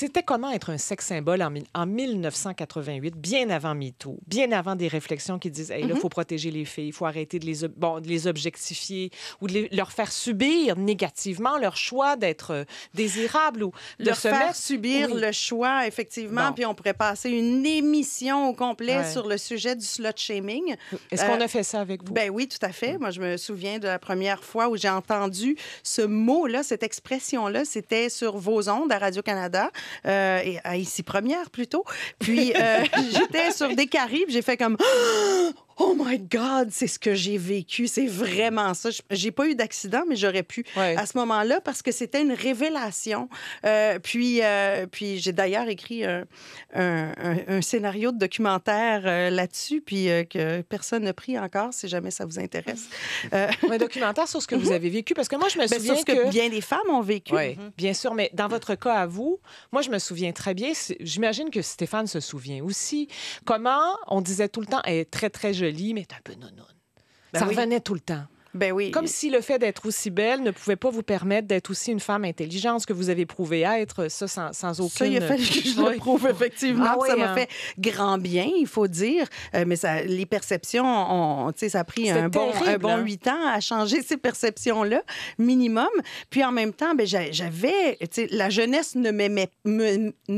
C'était comment être un sex symbole en, en, 1988, bien avant MeToo, bien avant des réflexions qui disent, là, il mm-hmm. faut protéger les filles, il faut arrêter de les, bon, les objectifier ou de leur faire subir négativement leur choix d'être euh, désirable ou de leur se faire subir le choix, effectivement. Puis on pourrait passer une émission au complet sur le sujet du slot shaming. Est-ce qu'on euh, a fait ça avec vous? Ben oui, tout à fait. Moi, je me souviens de la première fois où j'ai entendu ce mot-là, cette expression-là, c'était sur vos ondes à Radio-Canada. Euh, et, à ah, ici première plutôt. Puis euh, j'étais sur des caribes, j'ai fait comme oh, Oh my God, c'est ce que j'ai vécu. C'est vraiment ça. J'ai pas eu d'accident, mais j'aurais pu à ce moment-là parce que c'était une révélation. Euh, puis, euh, puis j'ai d'ailleurs écrit un, scénario de documentaire euh, là-dessus, puis que personne n'a pris encore, si jamais ça vous intéresse. Un documentaire sur ce que vous mhm. avez vécu, parce que moi, je me ben, souviens sur ce que... que... bien des femmes ont vécu. Mhm. bien sûr, mais dans votre cas à vous, moi, je me souviens très bien. J'imagine que Stéphane se souvient aussi. Comment on disait tout le temps, est très très jeune lis, mais t'as un peu non-non. Ben ça revenait tout le temps. Ben oui. Comme si le fait d'être aussi belle ne pouvait pas vous permettre d'être aussi une femme intelligente, ce que vous avez prouvé être, ça, sans, sans aucune... Ça, il a fallu que je le prouve, effectivement. Ah ça m'a hein. fait grand bien, il faut dire. Euh, mais ça, les perceptions, ont ça a pris un bon, bon hein. huit ans à changer ces perceptions-là, minimum. Puis en même temps, ben, j'avais... La jeunesse ne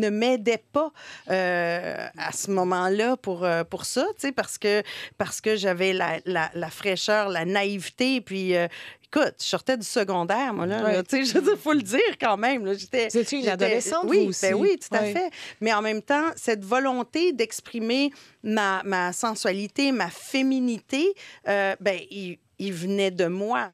m'aidait pas euh, à ce moment-là pour, euh, pour ça, parce que, parce que j'avais la fraîcheur, la naïveté et Puis, euh, écoute, je sortais du secondaire, moi, tu sais, je faut le dire quand même. j'étais, C'était une adolescente, oui, vous ben aussi. oui, tout à fait. Mais en même temps, cette volonté d'exprimer ma, ma sensualité, ma féminité, euh, ben, il venait de moi.